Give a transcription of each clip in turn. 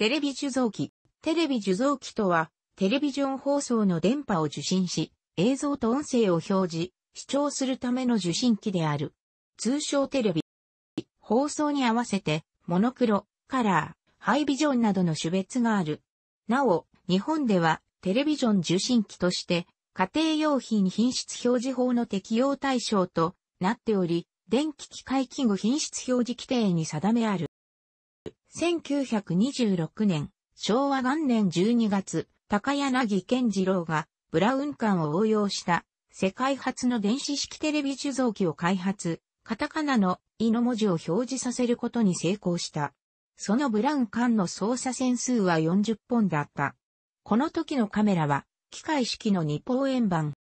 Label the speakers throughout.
Speaker 1: テレビ受像機。テレビ受像機とは、テレビジョン放送の電波を受信し、映像と音声を表示、視聴するための受信機である。通称テレビ。放送に合わせて、モノクロ、カラー、ハイビジョンなどの種別がある。なお、日本では、テレビジョン受信機として、家庭用品品質表示法の適用対象となっており、電気機械器具品質表示規定に定めある。1926年、昭和元年12月、高柳健次郎がブラウン管を応用した世界初の電子式テレビ受像機を開発、カタカナのイの文字を表示させることに成功した。そのブラウン管の操作線数は40本だった。この時のカメラは機械式の二方円盤。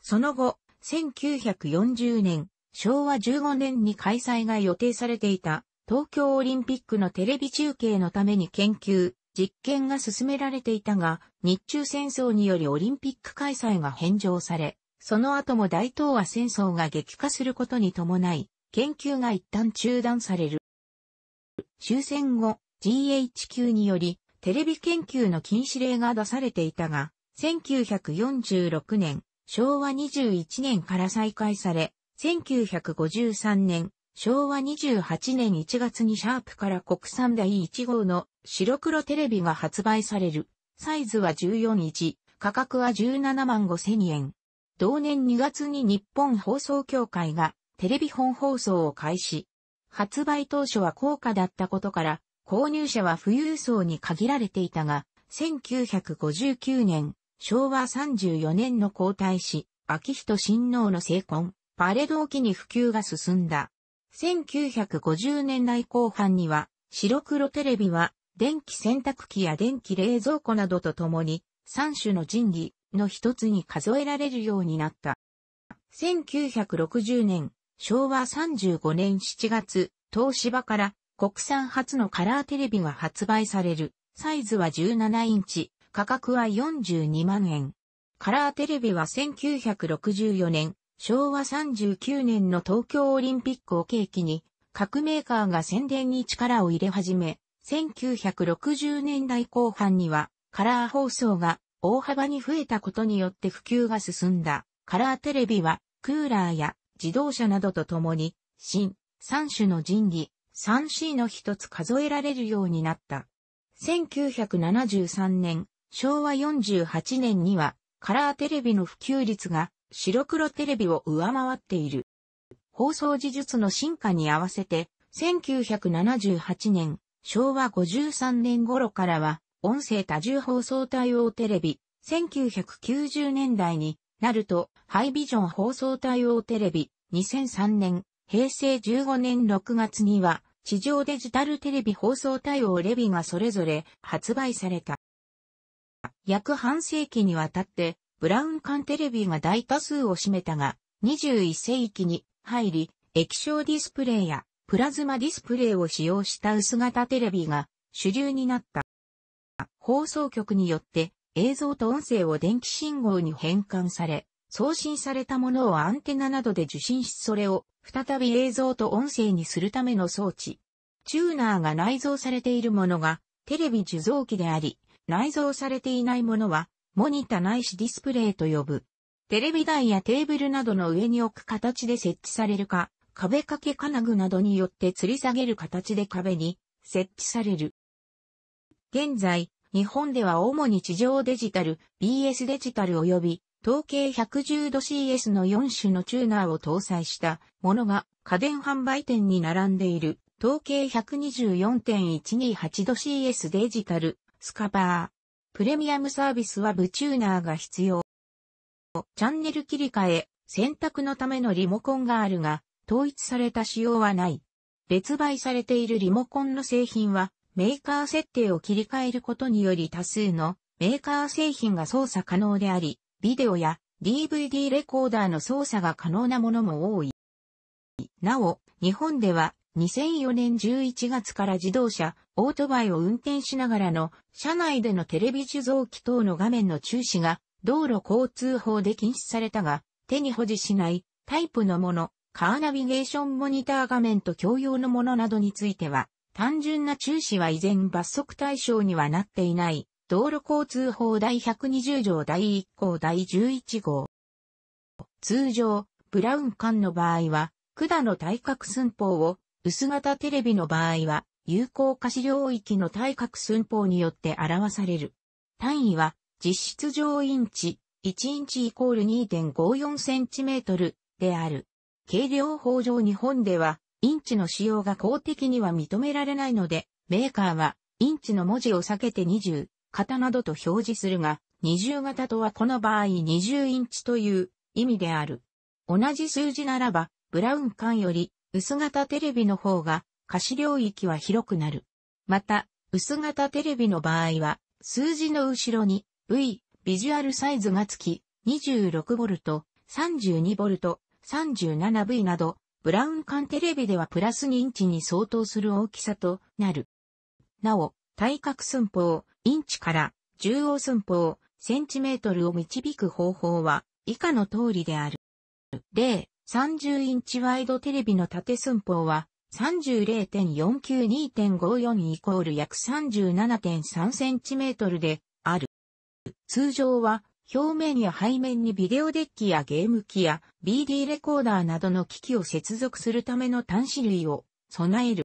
Speaker 1: その後、1940年、昭和15年に開催が予定されていた東京オリンピックのテレビ中継のために研究、実験が進められていたが、日中戦争によりオリンピック開催が返上され、その後も大東亜戦争が激化することに伴い、研究が一旦中断される。終戦後、GHQ により、テレビ研究の禁止令が出されていたが、1946年、昭和21年から再開され、1953年、昭和28年1月にシャープから国産第1号の白黒テレビが発売される。サイズは14日、価格は17万5千円。同年2月に日本放送協会がテレビ本放送を開始。発売当初は高価だったことから、購入者は富裕層に限られていたが、1959年、昭和34年の皇太子、秋人親王の成婚、パレド期に普及が進んだ。1950年代後半には、白黒テレビは、電気洗濯機や電気冷蔵庫などとともに、3種の神器の一つに数えられるようになった。1960年、昭和35年7月、東芝から国産初のカラーテレビが発売される。サイズは17インチ、価格は42万円。カラーテレビは1964年、昭和39年の東京オリンピックを契機に、各メーカーが宣伝に力を入れ始め、1960年代後半には、カラー放送が大幅に増えたことによって普及が進んだ。カラーテレビは、クーラーや自動車などとともに、新、3種の神器、3C の一つ数えられるようになった。1973年、昭和48年には、カラーテレビの普及率が白黒テレビを上回っている。放送技術の進化に合わせて、1978年、昭和53年頃からは、音声多重放送対応テレビ、1990年代になると、ハイビジョン放送対応テレビ、2003年、平成15年6月には、地上デジタルテレビ放送対応レビがそれぞれ発売された。約半世紀にわたってブラウン管テレビが大多数を占めたが、21世紀に入り、液晶ディスプレイやプラズマディスプレイを使用した薄型テレビが主流になった。放送局によって映像と音声を電気信号に変換され、送信されたものをアンテナなどで受信しそれを再び映像と音声にするための装置。チューナーが内蔵されているものがテレビ受像機であり、内蔵されていないものはモニタないしディスプレイと呼ぶ。テレビ台やテーブルなどの上に置く形で設置されるか、壁掛け金具などによって吊り下げる形で壁に設置される。現在、日本では主に地上デジタル、BS デジタル及び、統計110度 CS の4種のチューナーを搭載したものが家電販売店に並んでいる統計124.128度 CS デジタル、スカバプレミアムサービスはブチューナーが必要。チャンネル切り替え、選択のためのリモコンがあるが、統一された仕様はない。別売されているリモコンの製品は、メーカー設定を切り替えることにより多数のメーカー製品が操作可能であり、ビデオや DVD レコーダーの操作が可能なものも多い。なお、日本では2004年11月から自動車、オートバイを運転しながらの車内でのテレビ受像機等の画面の中止が道路交通法で禁止されたが手に保持しないタイプのもの、カーナビゲーションモニター画面と共用のものなどについては単純な中止は依然罰則対象にはなっていない道路交通法第120条第1項第11号。通常、ブラウン管の場合は、管の対角寸法を薄型テレビの場合は、有効可視領域の対角寸法によって表される。単位は、実質上インチ、1インチイコール2.54センチメートルである。軽量法上日本では、インチの使用が公的には認められないので、メーカーは、インチの文字を避けて20、型などと表示するが、20型とはこの場合20インチという意味である。同じ数字ならば、ブラウン管より薄型テレビの方が可視領域は広くなる。また、薄型テレビの場合は、数字の後ろに V、ビジュアルサイズが付き、26V、32V、37V など、ブラウン管テレビではプラス2インチに相当する大きさとなる。なお、対角寸法、インチから中央寸法、センチメートルを導く方法は以下の通りである。例、30インチワイドテレビの縦寸法は、30.492.54イコール約 37.3cm である。通常は表面や背面にビデオデッキやゲーム機や BD レコーダーなどの機器を接続するための端子類を備える。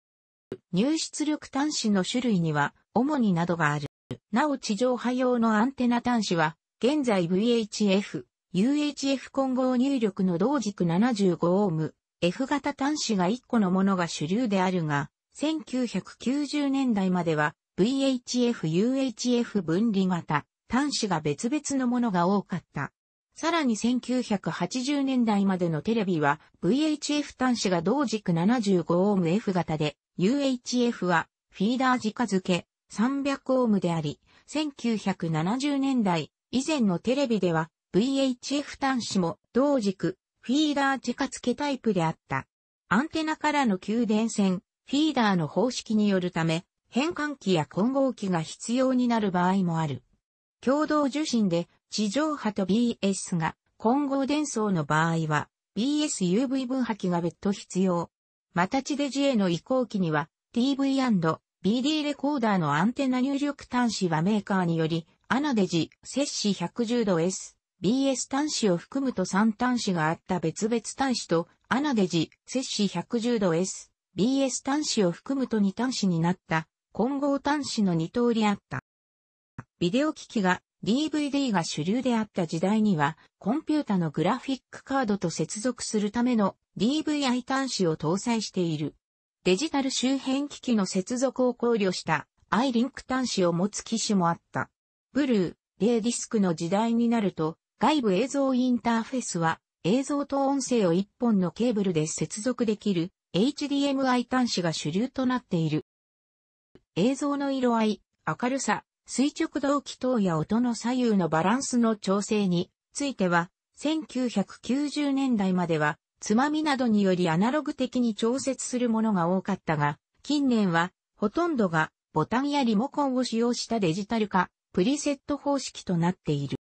Speaker 1: 入出力端子の種類には主になどがある。なお地上波用のアンテナ端子は現在 VHF、UHF 混合入力の同軸75オーム、F 型端子が1個のものが主流であるが、1990年代までは VHF、UHF 分離型、端子が別々のものが多かった。さらに1980年代までのテレビは VHF 端子が同軸7 5オーム f 型で UHF はフィーダー直付け3 0 0オームであり1970年代以前のテレビでは VHF 端子も同軸、フィーダー地付けタイプであった。アンテナからの給電線、フィーダーの方式によるため、変換器や混合器が必要になる場合もある。共同受信で地上波と BS が混合伝送の場合は BSUV 分波器が別途必要。また地デジへの移行機には TV&BD レコーダーのアンテナ入力端子はメーカーによりアナデジ摂氏 110°S BS 端子を含むと3端子があった別々端子と、アナデジ、摂氏110度 S、BS 端子を含むと2端子になった、混合端子の2通りあった。ビデオ機器が DVD が主流であった時代には、コンピュータのグラフィックカードと接続するための DVI 端子を搭載している。デジタル周辺機器の接続を考慮した iLink 端子を持つ機種もあった。ブルー、レーディスクの時代になると、外部映像インターフェースは、映像と音声を1本のケーブルで接続できる HDMI 端子が主流となっている。映像の色合い、明るさ、垂直同期等や音の左右のバランスの調整については、1990年代までは、つまみなどによりアナログ的に調節するものが多かったが、近年は、ほとんどがボタンやリモコンを使用したデジタル化、プリセット方式となっている。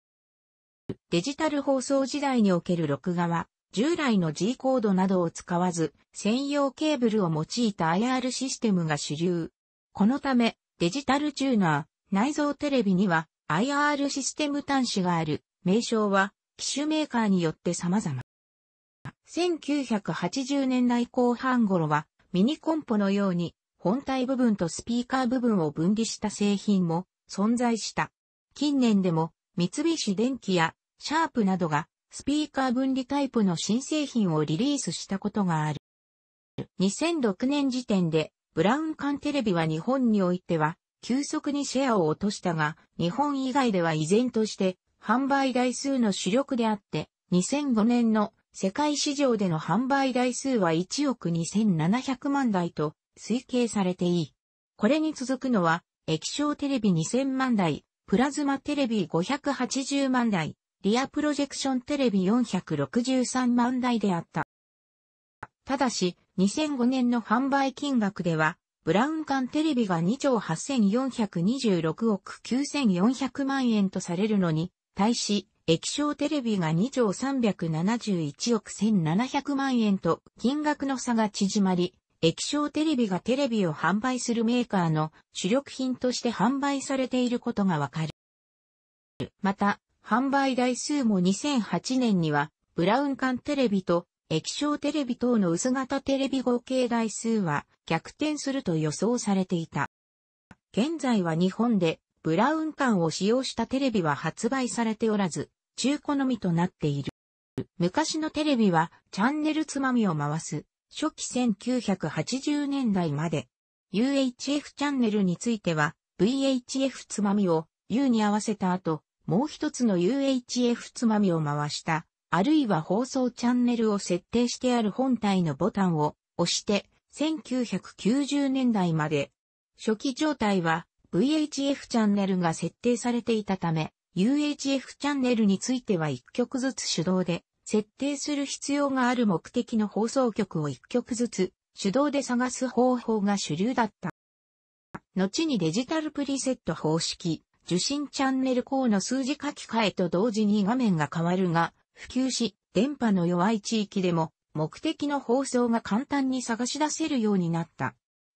Speaker 1: デジタル放送時代における録画は、従来の G コードなどを使わず、専用ケーブルを用いた IR システムが主流。このため、デジタルチューナー、内蔵テレビには IR システム端子がある、名称は、機種メーカーによって様々。1980年代後半頃は、ミニコンポのように、本体部分とスピーカー部分を分離した製品も存在した。近年でも、三菱電機やシャープなどがスピーカー分離タイプの新製品をリリースしたことがある。2006年時点でブラウン管テレビは日本においては急速にシェアを落としたが、日本以外では依然として販売台数の主力であって、2005年の世界市場での販売台数は1億2700万台と推計されていい。これに続くのは液晶テレビ2000万台、プラズマテレビ580万台、リアプロジェクションテレビ463万台であった。ただし、2005年の販売金額では、ブラウン管テレビが2兆8426億9400万円とされるのに、対し、液晶テレビが2兆371億1700万円と金額の差が縮まり、液晶テレビがテレビを販売するメーカーの主力品として販売されていることがわかる。また、販売台数も2008年には、ブラウン管テレビと液晶テレビ等の薄型テレビ合計台数は逆転すると予想されていた。現在は日本でブラウン管を使用したテレビは発売されておらず、中古のみとなっている。昔のテレビはチャンネルつまみを回す初期1980年代まで UHF チャンネルについては VHF つまみを U に合わせた後もう一つの UHF つまみを回した、あるいは放送チャンネルを設定してある本体のボタンを押して、1990年代まで、初期状態は VHF チャンネルが設定されていたため、UHF チャンネルについては1曲ずつ手動で、設定する必要がある目的の放送局を1曲ずつ、手動で探す方法が主流だった。後にデジタルプリセット方式、受信チャンネル項の数字書き換えと同時に画面が変わるが、普及し、電波の弱い地域でも、目的の放送が簡単に探し出せるようになった。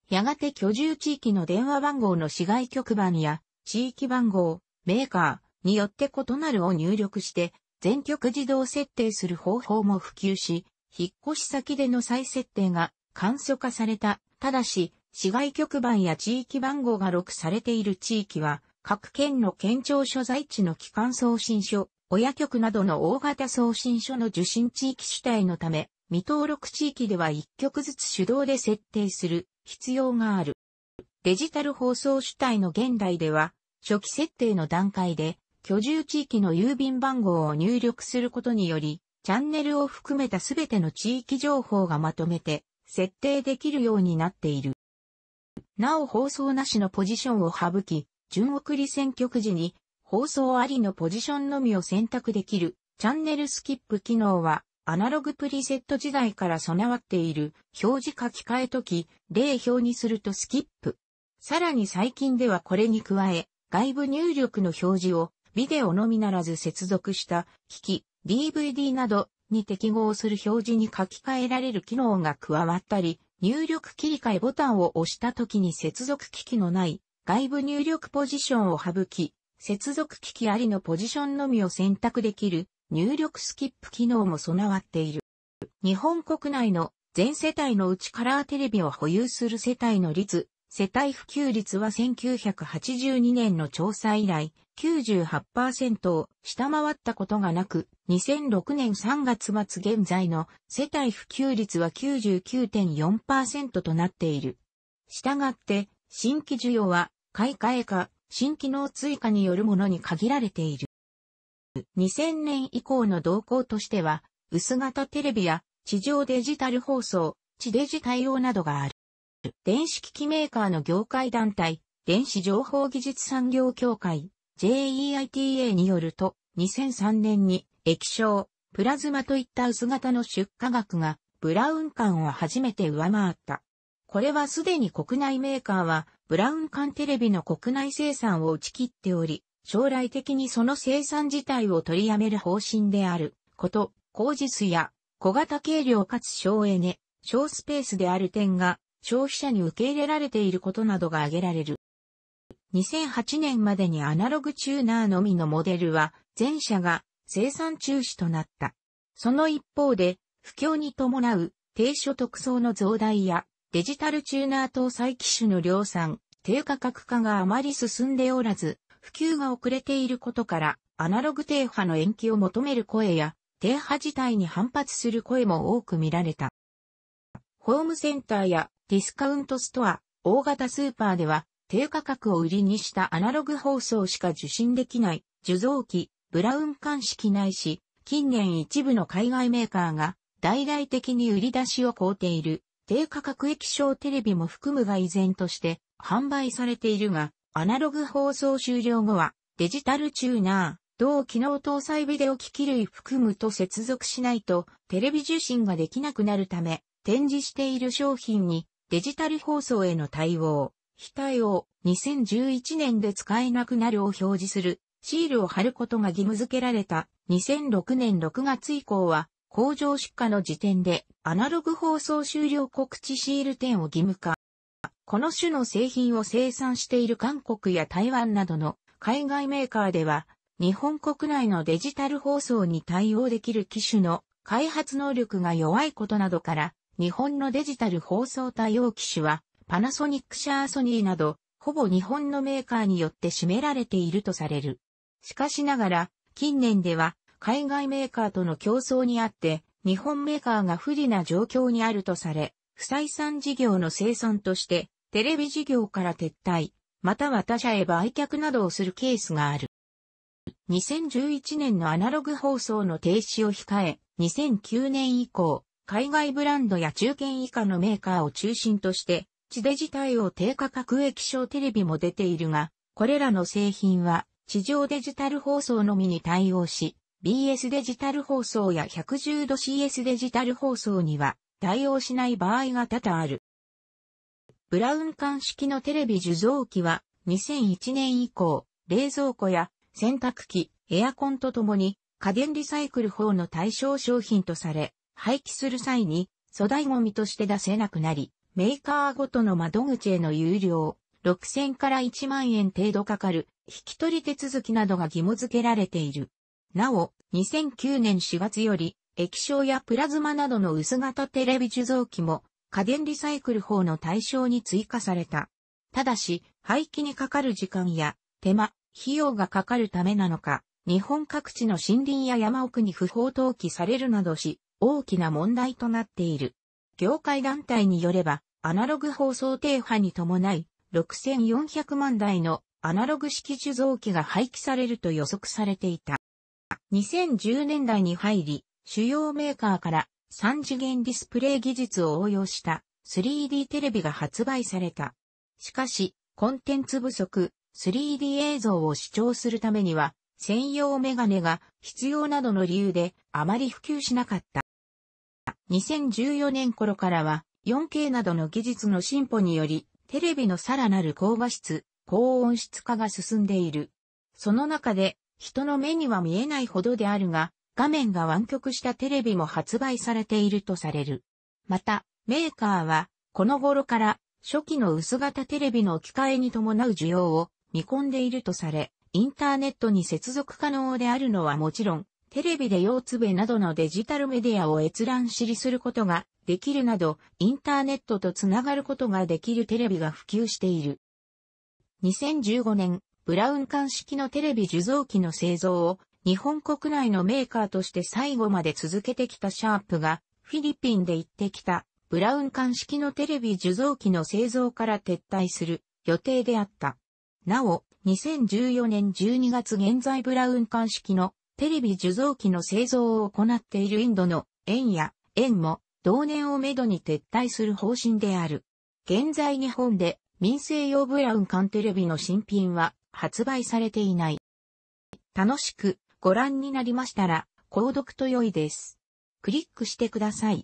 Speaker 1: やがて居住地域の電話番号の市外局番や、地域番号、メーカーによって異なるを入力して、全局自動設定する方法も普及し、引っ越し先での再設定が簡素化された。ただし、市外局番や地域番号が録されている地域は、各県の県庁所在地の機関送信所、親局などの大型送信所の受信地域主体のため、未登録地域では1局ずつ手動で設定する必要がある。デジタル放送主体の現代では、初期設定の段階で、居住地域の郵便番号を入力することにより、チャンネルを含めたすべての地域情報がまとめて設定できるようになっている。なお放送なしのポジションを省き、順送り選曲時に放送ありのポジションのみを選択できるチャンネルスキップ機能はアナログプリセット時代から備わっている表示書き換え時、例表にするとスキップ。さらに最近ではこれに加え、外部入力の表示をビデオのみならず接続した機器、DVD などに適合する表示に書き換えられる機能が加わったり、入力切り替えボタンを押した時に接続機器のない外部入力ポジションを省き、接続機器ありのポジションのみを選択できる入力スキップ機能も備わっている。日本国内の全世帯のうちカラーテレビを保有する世帯の率、世帯普及率は1982年の調査以来98%を下回ったことがなく、2006年3月末現在の世帯普及率は99.4%となっている。したがって、新規需要は買い替えか、新機能追加によるものに限られている。2000年以降の動向としては、薄型テレビや地上デジタル放送、地デジ対応などがある。電子機器メーカーの業界団体、電子情報技術産業協会、JEITA によると、2003年に液晶、プラズマといった薄型の出荷額がブラウン管を初めて上回った。これはすでに国内メーカーはブラウン管テレビの国内生産を打ち切っており、将来的にその生産自体を取りやめる方針であること、工事数や小型軽量かつ省エネ、省スペースである点が消費者に受け入れられていることなどが挙げられる。2008年までにアナログチューナーのみのモデルは全社が生産中止となった。その一方で、不況に伴う低所得層の増大やデジタルチューナー搭載機種の量産、低価格化があまり進んでおらず、普及が遅れていることから、アナログ低波の延期を求める声や、低波自体に反発する声も多く見られた。ホームセンターやディスカウントストア、大型スーパーでは、低価格を売りにしたアナログ放送しか受信できない、受像機、ブラウン管式ないし、近年一部の海外メーカーが、大々的に売り出しを買うている低価格液晶テレビも含むが依然として販売されているが、アナログ放送終了後はデジタルチューナー、同機能搭載ビデオ機器類含むと接続しないとテレビ受信ができなくなるため、展示している商品にデジタル放送への対応、非対応、2011年で使えなくなるを表示するシールを貼ることが義務付けられた2006年6月以降は工場出荷の時点でアナログ放送終了告知シール店を義務化。この種の製品を生産している韓国や台湾などの海外メーカーでは、日本国内のデジタル放送に対応できる機種の開発能力が弱いことなどから、日本のデジタル放送対応機種は、パナソニックシャーソニーなど、ほぼ日本のメーカーによって占められているとされる。しかしながら、近年では、海外メーカーとの競争にあって、日本メーカーが不利な状況にあるとされ、不採算事業の生産として、テレビ事業から撤退、または他社へ売却などをするケースがある。2011年のアナログ放送の停止を控え、2009年以降、海外ブランドや中堅以下のメーカーを中心として、地デジ対応低価格液晶テレビも出ているが、これらの製品は地上デジタル放送のみに対応し、BS デジタル放送や110度 CS デジタル放送には対応しない場合が多々ある。ブラウン管式のテレビ受像機は2001年以降、冷蔵庫や洗濯機、エアコンとともに家電リサイクル法の対象商品とされ、廃棄する際に粗大ゴミとして出せなくなり、メーカーごとの窓口への有料、6000から1万円程度かかる、引き取り手続きなどが義務付けられている。なお、2009年4月より、液晶やプラズマなどの薄型テレビ受像機も、家電リサイクル法の対象に追加された。ただし、廃棄にかかる時間や、手間、費用がかかるためなのか、日本各地の森林や山奥に不法投棄されるなどし、大きな問題となっている。業界団体によれば、アナログ放送停波に伴い、6400万台のアナログ式受像機が廃棄されると予測されていた。2010年代に入り、主要メーカーから3次元ディスプレイ技術を応用した 3D テレビが発売された。しかし、コンテンツ不足、3D 映像を視聴するためには、専用メガネが必要などの理由であまり普及しなかった。2014年頃からは 4K などの技術の進歩により、テレビのさらなる高画質、高音質化が進んでいる。その中で人の目には見えないほどであるが、画面が湾曲したテレビも発売されているとされる。また、メーカーは、この頃から初期の薄型テレビの置き換えに伴う需要を見込んでいるとされ、インターネットに接続可能であるのはもちろん、テレビで用つべなどのデジタルメディアを閲覧しりすることができるなど、インターネットとつながることができるテレビが普及している。2015年、ブラウン管式のテレビ受像機の製造を日本国内のメーカーとして最後まで続けてきたシャープがフィリピンで行ってきたブラウン管式のテレビ受像機の製造から撤退する予定であった。なお、2014年12月現在ブラウン管式のテレビ受像機の製造を行っているインドの円や円も同年をめどに撤退する方針である。現在日本で民生用ブラウン管テレビの新品は発売されていない。楽しくご覧になりましたら、購読と良いです。クリックしてください。